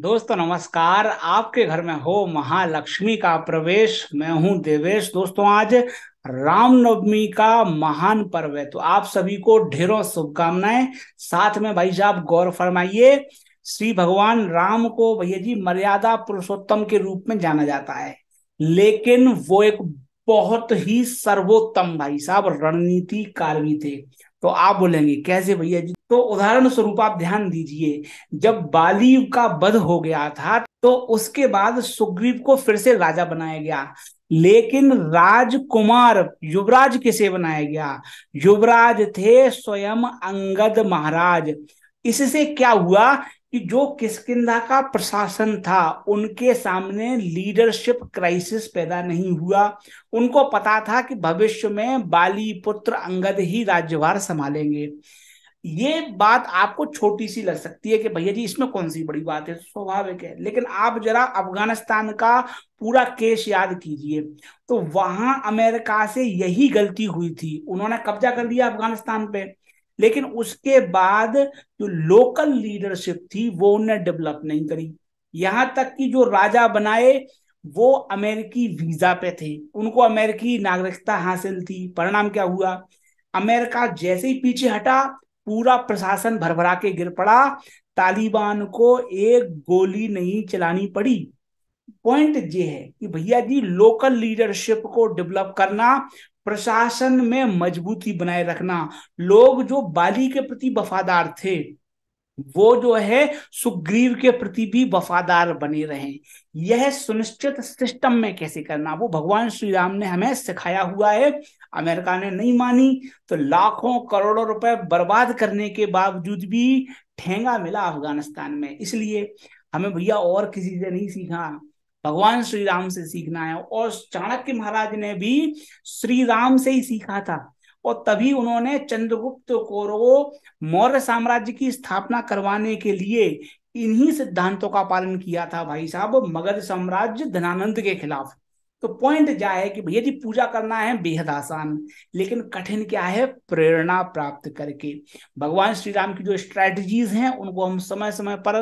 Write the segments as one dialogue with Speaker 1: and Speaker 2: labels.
Speaker 1: दोस्तों नमस्कार आपके घर में हो महालक्ष्मी का प्रवेश मैं हूं देवेश दोस्तों आज रामनवमी का महान पर्व है तो आप सभी को ढेरों शुभकामनाएं साथ में भाई साहब गौर फरमाइए श्री भगवान राम को भैया जी मर्यादा पुरुषोत्तम के रूप में जाना जाता है लेकिन वो एक बहुत ही सर्वोत्तम भाई साहब रणनीतिकार भी थे तो आप बोलेंगे कैसे भैया जी तो उदाहरण स्वरूप आप ध्यान दीजिए जब बाली का वध हो गया था तो उसके बाद सुग्रीव को फिर से राजा बनाया गया लेकिन राजकुमार युवराज किसे बनाया गया युवराज थे स्वयं अंगद महाराज इससे क्या हुआ कि जो किसकिंदा का प्रशासन था उनके सामने लीडरशिप क्राइसिस पैदा नहीं हुआ उनको पता था कि भविष्य में बाली पुत्र अंगद ही राज्यभार संभालेंगे ये बात आपको छोटी सी लग सकती है कि भैया जी इसमें कौन सी बड़ी बात है स्वाभाविक है लेकिन आप जरा अफगानिस्तान का पूरा केस याद कीजिए तो वहां अमेरिका से यही गलती हुई थी उन्होंने कब्जा कर लिया अफगानिस्तान पे लेकिन उसके बाद जो लोकल लीडरशिप थी वो उन्हें डेवलप नहीं करी यहां तक कि जो राजा बनाए वो अमेरिकी वीजा पे थे उनको अमेरिकी नागरिकता हासिल थी परिणाम क्या हुआ अमेरिका जैसे ही पीछे हटा पूरा प्रशासन भरभरा के गिर पड़ा तालिबान को एक गोली नहीं चलानी पड़ी पॉइंट ये है कि भैया जी लोकल लीडरशिप को डेवलप करना प्रशासन में मजबूती बनाए रखना लोग जो बाली के प्रति वफादार थे वो जो है सुग्रीव के प्रति भी वफादार बने रहे यह सुनिश्चित सिस्टम में कैसे करना वो भगवान श्री राम ने हमें सिखाया हुआ है अमेरिका ने नहीं मानी तो लाखों करोड़ों रुपए बर्बाद करने के बावजूद भी ठेंगा मिला अफगानिस्तान में इसलिए हमें भैया और किसी से नहीं सीखा भगवान श्री राम से सीखना है और चाणक्य महाराज ने भी श्री राम से ही सीखा था और तभी उन्होंने चंद्रगुप्त को मौर्य साम्राज्य की स्थापना करवाने के लिए इन्हीं सिद्धांतों का पालन किया था भाई साहब मगध साम्राज्य धनानंद के खिलाफ तो पॉइंट क्या है कि भैया जी पूजा करना है बेहद आसान लेकिन कठिन क्या है प्रेरणा प्राप्त करके भगवान श्री राम की जो स्ट्रैटेजीज हैं उनको हम समय समय पर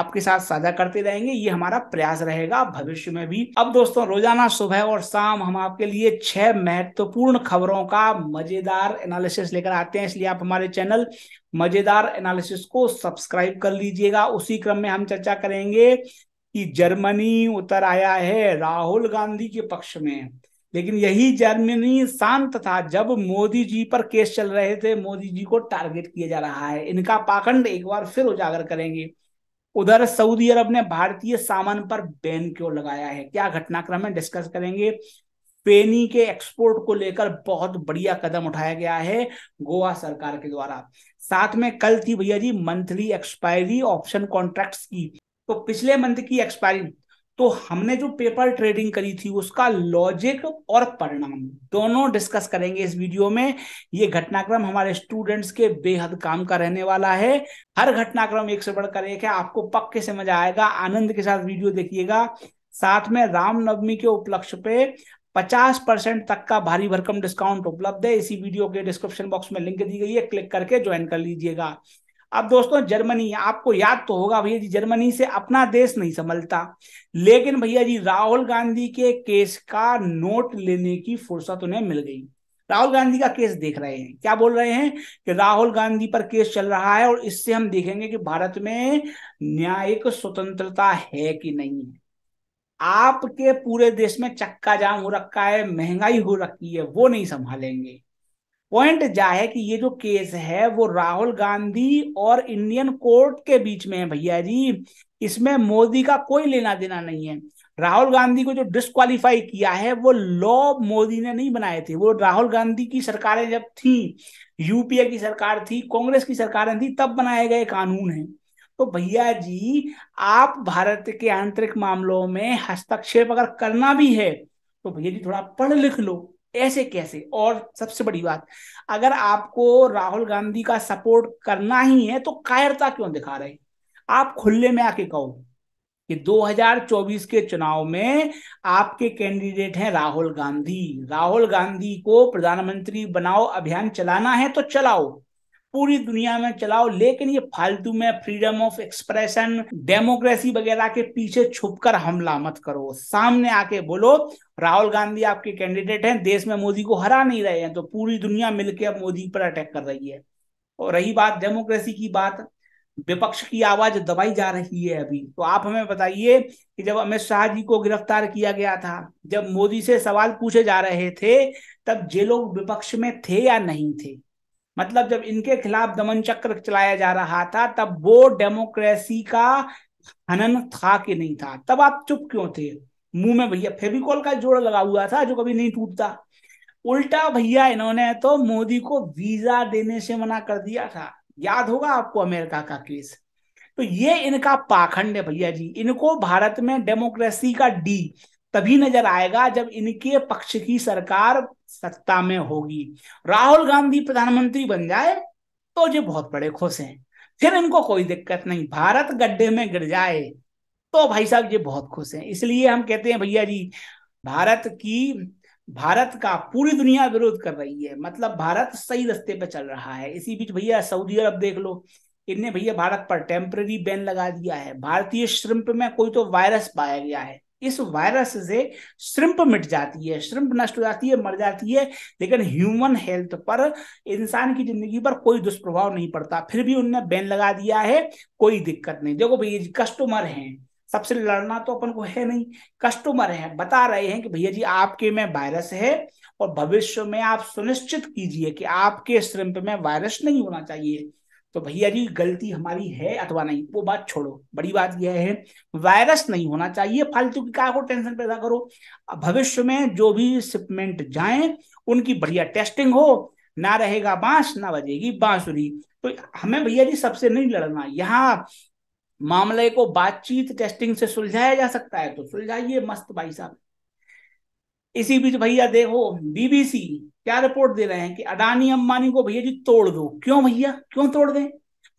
Speaker 1: आपके साथ साझा करते रहेंगे ये हमारा प्रयास रहेगा भविष्य में भी अब दोस्तों रोजाना सुबह और शाम हम आपके लिए छह महत्वपूर्ण खबरों का मजेदार एनालिसिस लेकर आते हैं इसलिए आप हमारे चैनल मजेदार एनालिसिस को सब्सक्राइब कर लीजिएगा उसी क्रम में हम चर्चा करेंगे कि जर्मनी उतर आया है राहुल गांधी के पक्ष में लेकिन यही जर्मनी शांत था जब मोदी जी पर केस चल रहे थे मोदी जी को टारगेट किया जा रहा है इनका पाखंड एक बार फिर उजागर करेंगे उधर सऊदी अरब ने भारतीय सामान पर बैन क्यों लगाया है क्या घटनाक्रम है डिस्कस करेंगे पेनी के एक्सपोर्ट को लेकर बहुत बढ़िया कदम उठाया गया है गोवा सरकार के द्वारा साथ में कल थी भैया ji monthly expiry option contracts की तो पिछले मंथ की एक्सपायरी तो हमने जो पेपर ट्रेडिंग करी थी उसका लॉजिक और परिणाम दोनों डिस्कस करेंगे इस वीडियो में ये घटनाक्रम हमारे स्टूडेंट्स के बेहद काम का रहने वाला है हर घटनाक्रम एक से बढ़कर एक है आपको पक्के से मजा आएगा आनंद के साथ वीडियो देखिएगा साथ में रामनवमी के उपलक्ष्य पे 50 परसेंट तक का भारी भरकम डिस्काउंट उपलब्ध है इसी वीडियो के डिस्क्रिप्शन बॉक्स में लिंक दी गई है क्लिक करके ज्वाइन कर लीजिएगा अब दोस्तों जर्मनी आपको याद तो होगा भैया जी जर्मनी से अपना देश नहीं संभलता लेकिन भैया जी राहुल गांधी के केस का नोट लेने की फुर्सत उन्हें मिल गई राहुल गांधी का केस देख रहे हैं क्या बोल रहे हैं कि राहुल गांधी पर केस चल रहा है और इससे हम देखेंगे कि भारत में न्यायिक स्वतंत्रता है कि नहीं है आपके पूरे देश में चक्का जाम हो रखा है महंगाई हो रखी है वो नहीं संभालेंगे पॉइंट जा है कि ये जो केस है वो राहुल गांधी और इंडियन कोर्ट के बीच में है भैया जी इसमें मोदी का कोई लेना देना नहीं है राहुल गांधी को जो डिस्कालीफाई किया है वो लॉ मोदी ने नहीं बनाए थे वो राहुल गांधी की सरकारें जब थी यूपीए की सरकार थी कांग्रेस की सरकारें थी तब बनाए गए कानून हैं तो भैया जी आप भारत के आंतरिक मामलों में हस्तक्षेप अगर करना भी है तो भैया जी थोड़ा पढ़ लिख लो ऐसे कैसे और सबसे बड़ी बात अगर आपको राहुल गांधी का सपोर्ट करना ही है तो कायरता क्यों दिखा रहे आप खुले में आके कहो कि 2024 के चुनाव में आपके कैंडिडेट हैं राहुल गांधी राहुल गांधी को प्रधानमंत्री बनाओ अभियान चलाना है तो चलाओ पूरी दुनिया में चलाओ लेकिन ये फालतू में फ्रीडम ऑफ एक्सप्रेशन डेमोक्रेसी वगैरह के पीछे छुपकर हमला मत करो सामने आके बोलो राहुल गांधी आपके कैंडिडेट हैं देश में मोदी को हरा नहीं रहे हैं तो पूरी दुनिया मिलकर अब मोदी पर अटैक कर रही है और रही बात डेमोक्रेसी की बात विपक्ष की आवाज दबाई जा रही है अभी तो आप हमें बताइए कि जब अमित शाह जी को गिरफ्तार किया गया था जब मोदी से सवाल पूछे जा रहे थे तब जे लोग विपक्ष में थे या नहीं थे मतलब जब इनके खिलाफ दमन चक्र चलाया जा रहा था तब वो डेमोक्रेसी का हनन था कि नहीं था तब आप चुप क्यों थे मुंह में भैया फेविकॉल का जोड़ लगा हुआ था जो कभी नहीं टूटता उल्टा भैया इन्होंने तो मोदी को वीजा देने से मना कर दिया था याद होगा आपको अमेरिका का केस तो ये इनका पाखंड है भैया जी इनको भारत में डेमोक्रेसी का डी तभी नजर आएगा जब इनके पक्ष की सरकार सत्ता में होगी राहुल गांधी प्रधानमंत्री बन जाए तो ये बहुत बड़े खुश हैं फिर इनको कोई दिक्कत नहीं भारत गड्ढे में गिर जाए तो भाई साहब ये बहुत खुश हैं इसलिए हम कहते हैं भैया जी भारत की भारत का पूरी दुनिया विरोध कर रही है मतलब भारत सही रास्ते पर चल रहा है इसी बीच भैया सऊदी अरब देख लो इनने भैया भारत पर टेम्पररी बैन लगा दिया है भारतीय श्रिम्प में कोई तो वायरस पाया गया है इस वायरस से श्रिम्प मिट जाती है श्रिम्प नष्ट हो जाती है मर जाती है लेकिन ह्यूमन हेल्थ पर इंसान की जिंदगी पर कोई दुष्प्रभाव नहीं पड़ता फिर भी उनने बैन लगा दिया है कोई दिक्कत नहीं देखो भैया कस्टमर हैं सबसे लड़ना तो अपन को है नहीं कस्टमर है बता रहे हैं कि भैया जी आपके में वायरस है और भविष्य में आप सुनिश्चित कीजिए कि आपके श्रिम्प में वायरस नहीं होना चाहिए तो भैया जी गलती हमारी है अथवा नहीं वो बात छोड़ो बड़ी बात यह है वायरस नहीं होना चाहिए फालतू की का को टेंशन पैदा करो भविष्य में जो भी शिपमेंट जाए उनकी बढ़िया टेस्टिंग हो ना रहेगा बांस ना बजेगी बांसुरी तो हमें भैया जी सबसे नहीं लड़ना यहाँ मामले को बातचीत टेस्टिंग से सुलझाया जा सकता है तो सुलझाइए मस्त भाई साहब इसी बीच भैया देखो बीबीसी क्या रिपोर्ट दे रहे हैं कि अडानी अंबानी को भैया जी तोड़ दो क्यों भैया क्यों तोड़ दें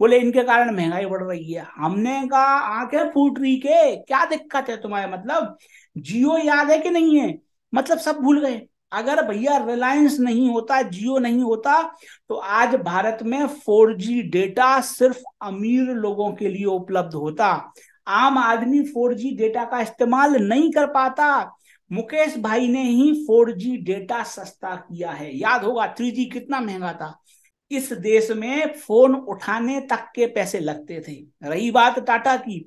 Speaker 1: बोले इनके कारण महंगाई बढ़ रही है हमने कहा आंखें फूट रही के क्या दिक्कत है तुम्हारे मतलब जियो याद है कि नहीं है मतलब सब भूल गए अगर भैया रिलायंस नहीं होता जियो नहीं होता तो आज भारत में 4G डेटा सिर्फ अमीर लोगों के लिए उपलब्ध होता आम आदमी 4G डेटा का इस्तेमाल नहीं कर पाता मुकेश भाई ने ही 4G डेटा सस्ता किया है याद होगा 3G कितना महंगा था इस देश में फोन उठाने तक के पैसे लगते थे रही बात टाटा की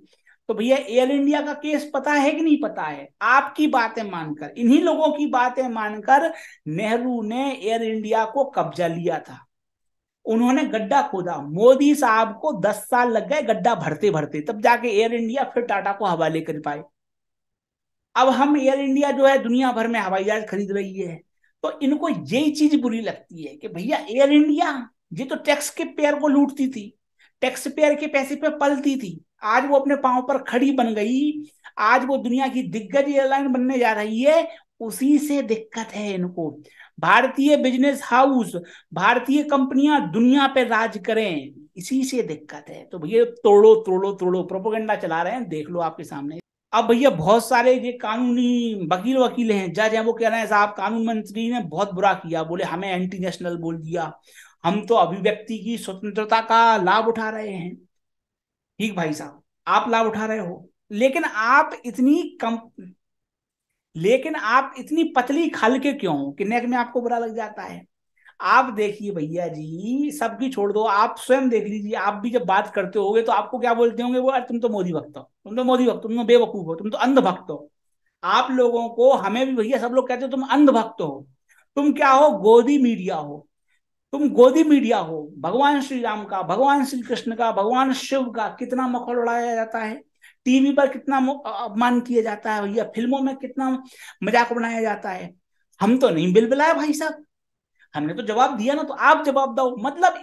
Speaker 1: तो भैया एयर इंडिया का केस पता है कि नहीं पता है आपकी बातें मानकर इन्हीं लोगों की बातें मानकर नेहरू ने एयर इंडिया को कब्जा लिया था उन्होंने गड्ढा खोदा मोदी साहब को दस साल लग गए गड्ढा भरते भरते तब जाके एयर इंडिया फिर टाटा को हवाले कर पाए अब हम एयर इंडिया जो है दुनिया भर में हवाई जहाज खरीद रही है तो इनको यही चीज बुरी लगती है कि भैया एयर इंडिया ये तो टैक्स के पेयर को लूटती थी टैक्स पेयर के पैसे पे पलती थी आज वो अपने पांव पर खड़ी बन गई आज वो दुनिया की दिग्गज एयरलाइन बनने जा रही है उसी से दिक्कत है इनको भारतीय बिजनेस हाउस भारतीय कंपनियां दुनिया पे राज करें इसी से दिक्कत है तो भैया तोड़ो तोड़ो तोड़ो प्रोपोगंडा चला रहे हैं देख लो आपके सामने अब भैया बहुत सारे ये कानूनी वकील वकील हैं जज हैं वो कह रहे हैं साहब कानून मंत्री ने बहुत बुरा किया बोले हमें एंटी नेशनल बोल दिया हम तो अभिव्यक्ति की स्वतंत्रता का लाभ उठा रहे हैं ठीक भाई साहब आप लाभ उठा रहे हो लेकिन आप इतनी कम लेकिन आप इतनी पतली खल के क्यों हो कि नेक में आपको बुरा लग जाता है आप देखिए भैया जी सब की छोड़ दो आप स्वयं देख लीजिए आप भी जब बात करते होगे तो आपको क्या बोलते होंगे वो अरे तुम तो मोदी भक्त हो तुम तो मोदी भक्त तुम तो बेवकूफ हो तुम तो अंधभक्त हो आप लोगों को हमें भी भैया सब लोग कहते हो तुम अंधभक्त हो तुम क्या हो गोदी मीडिया हो तुम गोदी मीडिया हो भगवान श्री राम का भगवान श्री कृष्ण का भगवान शिव का कितना मखौल उड़ाया जाता है टीवी पर कितना अपमान किया जाता है या फिल्मों में कितना मजाक बनाया जाता है हम तो नहीं बिलबिलाया भाई साहब हमने तो जवाब दिया ना तो आप जवाब दो मतलब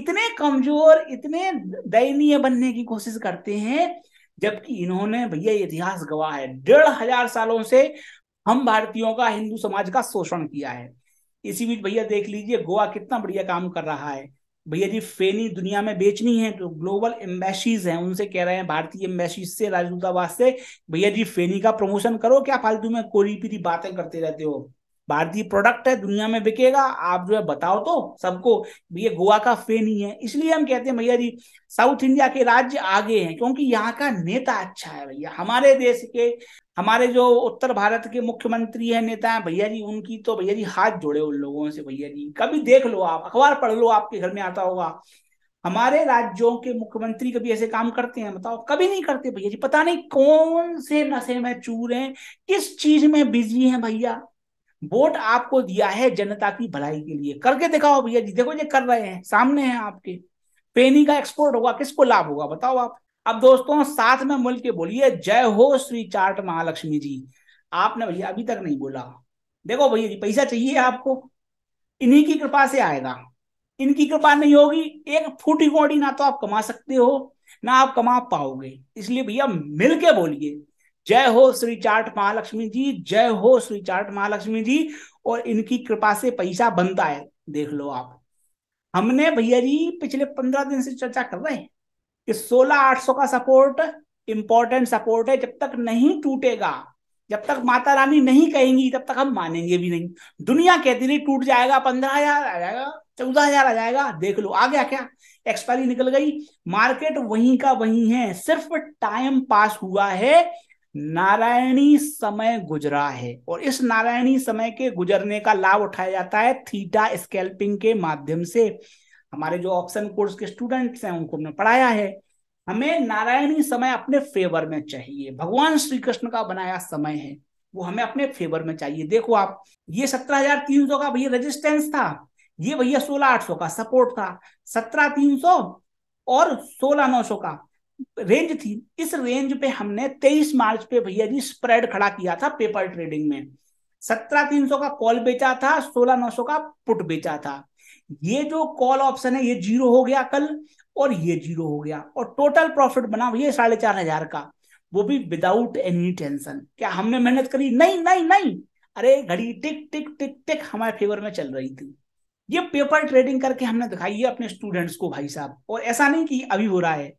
Speaker 1: इतने कमजोर इतने दयनीय बनने की कोशिश करते हैं जबकि इन्होंने भैया इतिहास गवाह है डेढ़ हजार सालों से हम भारतीयों का हिंदू समाज का शोषण किया है इसी बीच भैया देख लीजिए गोवा कितना बढ़िया काम कर रहा है भैया जी फेनी दुनिया में बेचनी है तो ग्लोबल एम्बेसीज हैं उनसे कह रहे हैं भारतीय एम्बेसीज से राजदूतावास से भैया जी फेनी का प्रमोशन करो क्या फालतू में कोई पीरी बातें करते रहते हो भारतीय प्रोडक्ट है दुनिया में बिकेगा आप जो है बताओ तो सबको भैया गोवा का फेन ही है इसलिए हम कहते हैं भैया जी साउथ इंडिया के राज्य आगे हैं क्योंकि यहाँ का नेता अच्छा है भैया हमारे देश के हमारे जो उत्तर भारत के मुख्यमंत्री है नेता है भैया जी उनकी तो भैया जी हाथ जोड़े उन लोगों से भैया जी कभी देख लो आप अखबार पढ़ लो आपके घर में आता होगा हमारे राज्यों के मुख्यमंत्री कभी ऐसे काम करते हैं बताओ कभी नहीं करते भैया जी पता नहीं कौन से नशे में चूर हैं किस चीज में बिजी हैं भैया वोट आपको दिया है जनता की भलाई के लिए करके दिखाओ भैया जी देखो ये कर रहे हैं सामने हैं आपके पेनी का एक्सपोर्ट होगा किसको लाभ होगा बताओ आप अब दोस्तों साथ में मिल के बोलिए जय हो श्री चार्ट महालक्ष्मी जी आपने भैया अभी तक नहीं बोला देखो भैया जी पैसा चाहिए आपको इन्हीं की कृपा से आएगा इनकी कृपा नहीं होगी एक फूटी कौड़ी ना तो आप कमा सकते हो ना आप कमा पाओगे इसलिए भैया मिलके बोलिए जय हो श्री चाट महालक्ष्मी जी जय हो श्री चाट महालक्ष्मी जी और इनकी कृपा से पैसा बनता है देख लो आप हमने भैया जी पिछले पंद्रह दिन से चर्चा कर रहे हैं कि सोलह आठ सौ का सपोर्ट इंपॉर्टेंट सपोर्ट है जब तक नहीं टूटेगा जब तक माता रानी नहीं कहेंगी तब तक हम मानेंगे भी नहीं दुनिया कहती नहीं टूट जाएगा पंद्रह हजार आ जाएगा चौदह हजार आ जाएगा देख लो आ गया क्या एक्सपायरी निकल गई मार्केट वहीं का वहीं है सिर्फ टाइम पास हुआ है नारायणी समय गुजरा है और इस नारायणी समय के गुजरने का लाभ उठाया जाता है थीटा स्कैल्पिंग के माध्यम से हमारे जो ऑप्शन कोर्स के स्टूडेंट्स हैं उनको हमने पढ़ाया है हमें नारायणी समय अपने फेवर में चाहिए भगवान श्री कृष्ण का बनाया समय है वो हमें अपने फेवर में चाहिए देखो आप ये सत्रह हजार तीन सौ का भैया रेजिस्टेंस था ये भैया सोलह आठ सौ का सपोर्ट था सत्रह तीन सौ और सोलह नौ सौ का रेंज थी इस रेंज पे हमने 23 मार्च पे भैया जी स्प्रेड खड़ा किया था पेपर ट्रेडिंग में सत्रह तीन सौ का कॉल बेचा था सोलह नौ सौ का पुट बेचा था ये जो कॉल ऑप्शन है ये जीरो हो गया कल और ये जीरो हो गया और टोटल प्रॉफिट बना भैया साढ़े चार हजार का वो भी विदाउट एनी टेंशन क्या हमने मेहनत करी नहीं नहीं नहीं अरे घड़ी टिक टिक टिक टिक हमारे फेवर में चल रही थी ये पेपर ट्रेडिंग करके हमने दिखाई है अपने स्टूडेंट्स को भाई साहब और ऐसा नहीं कि अभी हो रहा है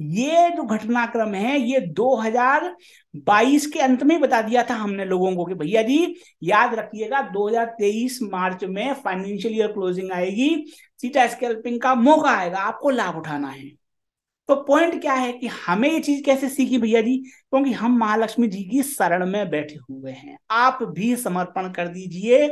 Speaker 1: ये जो घटनाक्रम है ये 2022 के अंत में बता दिया था हमने लोगों को कि भैया जी याद रखिएगा 2023 मार्च में फाइनेंशियल ईयर क्लोजिंग आएगी सीटा स्कैल्पिंग का मौका आएगा आपको लाभ उठाना है तो पॉइंट क्या है कि हमें ये चीज कैसे सीखी भैया जी क्योंकि हम महालक्ष्मी जी की शरण में बैठे हुए हैं आप भी समर्पण कर दीजिए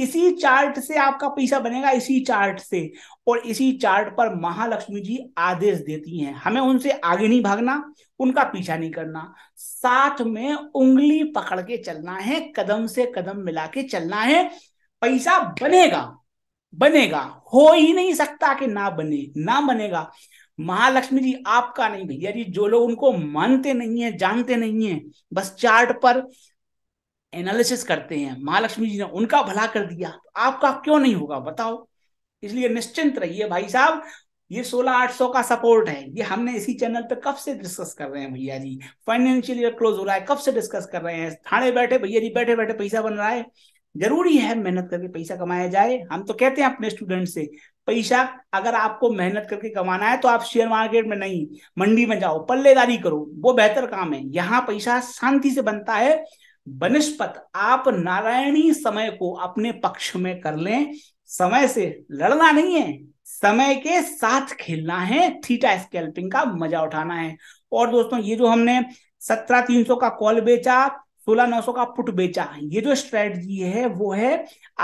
Speaker 1: इसी चार्ट से आपका पैसा बनेगा इसी चार्ट से और इसी चार्ट पर महालक्ष्मी जी आदेश देती हैं हमें उनसे आगे नहीं भागना उनका पीछा नहीं करना साथ में उंगली पकड़ के चलना है कदम से कदम मिला के चलना है पैसा बनेगा बनेगा हो ही नहीं सकता कि ना बने ना बनेगा महालक्ष्मी जी आपका नहीं भैया जी जो लोग उनको मानते नहीं है जानते नहीं है बस चार्ट पर एनालिसिस करते हैं महालक्ष्मी जी ने उनका भला कर दिया तो आपका क्यों नहीं होगा बताओ इसलिए निश्चिंत रहिए भाई साहब ये सोलह आठ सौ का सपोर्ट है ये हमने इसी चैनल पे कब से डिस्कस कर रहे हैं भैया जी फाइनेंशियल ईयर क्लोज हो रहा है कब से डिस्कस कर रहे हैं थाने बैठे भैया जी बैठे बैठे पैसा बन रहा है जरूरी है मेहनत करके पैसा कमाया जाए हम तो कहते हैं अपने स्टूडेंट से पैसा अगर आपको मेहनत करके कमाना है तो आप शेयर मार्केट में नहीं मंडी में जाओ पल्लेदारी करो वो बेहतर काम है यहाँ पैसा शांति से बनता है बनस्पत आप नारायणी समय को अपने पक्ष में कर लें समय से लड़ना नहीं है समय के साथ खेलना है थीटा स्कैल्पिंग का मजा उठाना है और दोस्तों ये जो हमने सत्रह तीन सौ का कॉल बेचा सोलह नौ सौ का पुट बेचा ये जो स्ट्रेटजी है वो है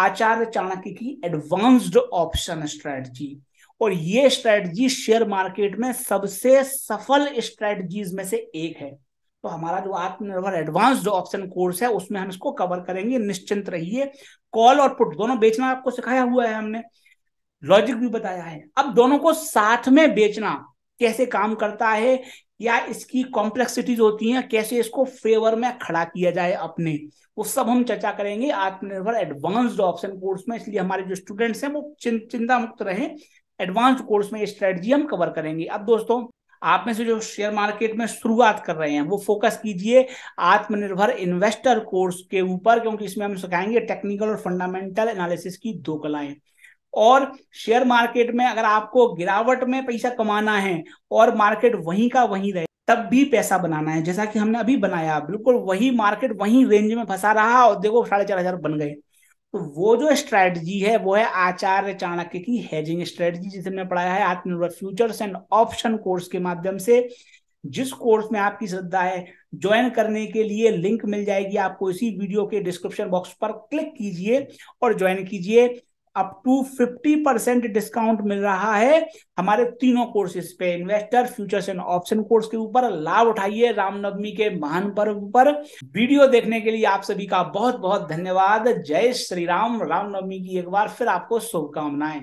Speaker 1: आचार्य चाणक्य की एडवांस्ड ऑप्शन स्ट्रेटजी और ये स्ट्रेटजी शेयर मार्केट में सबसे सफल स्ट्रेटजीज में से एक है तो हमारा जो आत्मनिर्भर एडवांस जो ऑप्शन कोर्स है उसमें हम इसको कवर करेंगे निश्चिंत रहिए कॉल और पुट दोनों बेचना आपको सिखाया हुआ है हमने लॉजिक भी बताया है अब दोनों को साथ में बेचना कैसे काम करता है या इसकी कॉम्प्लेक्सिटीज होती हैं कैसे इसको फेवर में खड़ा किया जाए अपने वो सब हम चर्चा करेंगे आत्मनिर्भर एडवांस ऑप्शन कोर्स में इसलिए हमारे जो स्टूडेंट्स हैं वो चिंता मुक्त रहे एडवांस कोर्स में स्ट्रेटजी हम कवर करेंगे अब दोस्तों आप में से जो शेयर मार्केट में शुरुआत कर रहे हैं वो फोकस कीजिए आत्मनिर्भर इन्वेस्टर कोर्स के ऊपर क्योंकि इसमें हम सिखाएंगे टेक्निकल और फंडामेंटल एनालिसिस की दो कलाएं और शेयर मार्केट में अगर आपको गिरावट में पैसा कमाना है और मार्केट वहीं का वहीं रहे तब भी पैसा बनाना है जैसा कि हमने अभी बनाया बिल्कुल वही मार्केट वही रेंज में फंसा रहा और देखो साढ़े चार हजार बन गए तो वो जो स्ट्रैटेजी है वो है आचार्य चाणक्य की हेजिंग स्ट्रैटेजी जिसे हमने पढ़ाया है आत्मनिर्भर फ्यूचर्स एंड ऑप्शन कोर्स के माध्यम से जिस कोर्स में आपकी श्रद्धा है ज्वाइन करने के लिए लिंक मिल जाएगी आपको इसी वीडियो के डिस्क्रिप्शन बॉक्स पर क्लिक कीजिए और ज्वाइन कीजिए अप टू 50 परसेंट डिस्काउंट मिल रहा है हमारे तीनों कोर्सेज पे investor futures and option course के ऊपर लाभ उठाइए रामनवमी के महान पर्व पर वीडियो देखने के लिए आप सभी का बहुत बहुत धन्यवाद जय श्री राम रामनवमी की एक बार फिर आपको शुभकामनाएं